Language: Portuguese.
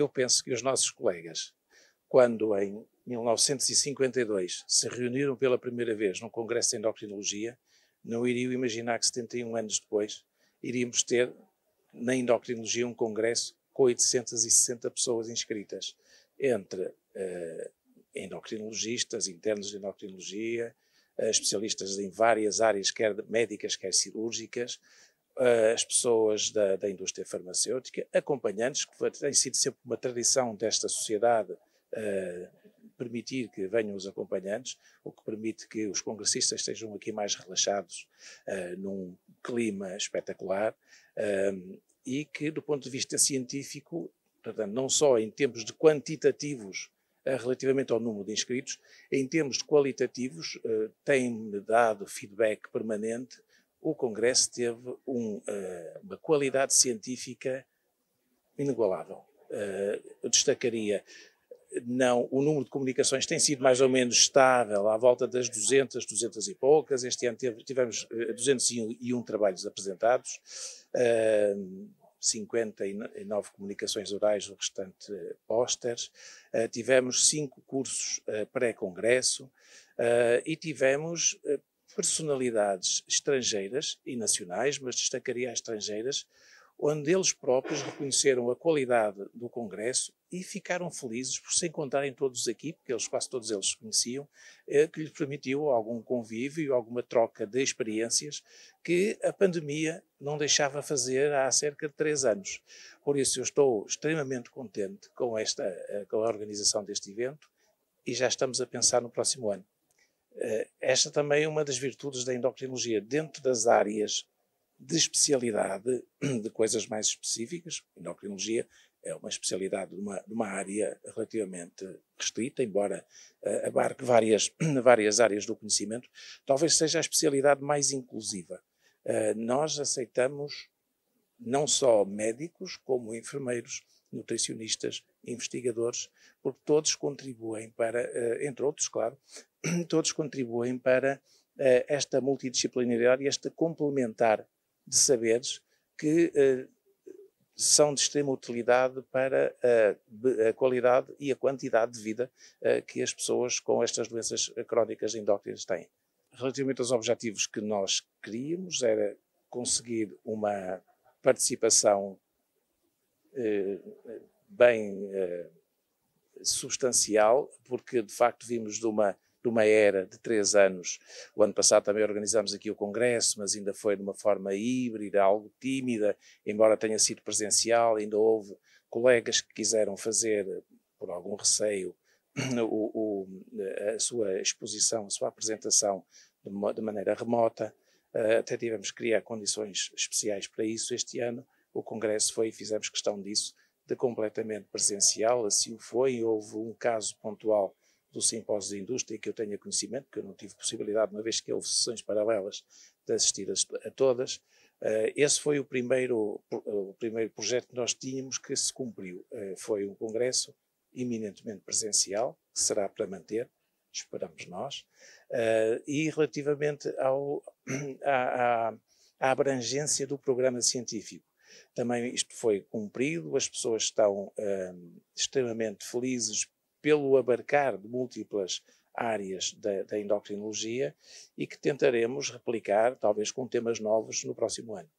Eu penso que os nossos colegas, quando em 1952 se reuniram pela primeira vez num congresso de endocrinologia, não iriam imaginar que 71 anos depois iríamos ter na endocrinologia um congresso com 860 pessoas inscritas, entre eh, endocrinologistas, internos de endocrinologia, eh, especialistas em várias áreas, quer médicas, quer cirúrgicas, eh, as pessoas da, da indústria farmacêutica, acompanhantes, que tem sido sempre uma tradição desta sociedade eh, permitir que venham os acompanhantes, o que permite que os congressistas estejam aqui mais relaxados, uh, num clima espetacular, uh, e que, do ponto de vista científico, portanto, não só em termos de quantitativos relativamente ao número de inscritos, em termos de qualitativos, tem-me dado feedback permanente o Congresso teve um, eh, uma qualidade científica inigualável. Eh, eu destacaria não, o número de comunicações tem sido mais ou menos estável, à volta das 200, 200 e poucas. Este ano tivemos 201 eh, trabalhos apresentados, 59 comunicações orais, o restante pósteres. Tivemos cinco cursos pré-congresso e tivemos personalidades estrangeiras e nacionais, mas destacaria as estrangeiras, onde eles próprios reconheceram a qualidade do Congresso e ficaram felizes por se encontrarem todos aqui, porque eles quase todos eles se conheciam, eh, que lhes permitiu algum convívio, alguma troca de experiências que a pandemia não deixava fazer há cerca de três anos. Por isso eu estou extremamente contente com esta, eh, com a organização deste evento e já estamos a pensar no próximo ano. Eh, esta também é uma das virtudes da endocrinologia. Dentro das áreas de especialidade, de coisas mais específicas, endocrinologia é uma especialidade de uma, de uma área relativamente restrita, embora uh, abarque várias, várias áreas do conhecimento, talvez seja a especialidade mais inclusiva. Uh, nós aceitamos não só médicos, como enfermeiros, nutricionistas, investigadores, porque todos contribuem para, eh, entre outros, claro, todos contribuem para eh, esta multidisciplinaridade e esta complementar de saberes que eh, são de extrema utilidade para a, qualidade e a quantidade de vida que as pessoas com estas doenças crónicas endócrinas têm. Relativamente aos objetivos que nós queríamos, era conseguir uma participação eh, bem eh, substancial, porque de facto vimos de uma, de uma era de três anos. O ano passado também organizamos aqui o Congresso, mas ainda foi de uma forma híbrida, algo tímida, embora tenha sido presencial, ainda houve colegas que quiseram fazer, por algum receio, o, o, a sua exposição, a sua apresentação de, de maneira remota. Eh, até tivemos que criar condições especiais para isso este ano o Congresso foi, e fizemos questão disso, de completamente presencial, assim o foi. Houve um caso pontual do Simpósio de Indústria que eu tenha conhecimento, que eu não tive possibilidade, uma vez que houve sessões paralelas, de assistir a, a todas. Uh, esse foi o primeiro, o primeiro projeto que nós tínhamos que se cumpriu. Uh, foi um congresso eminentemente presencial, que será para manter, esperamos nós. Uh, e relativamente ao, à, à, à abrangência do programa científico, também isto foi cumprido, as pessoas estão um, extremamente felizes pelo abarcar de múltiplas áreas da, da endocrinologia e que tentaremos replicar, talvez com temas novos, no próximo ano.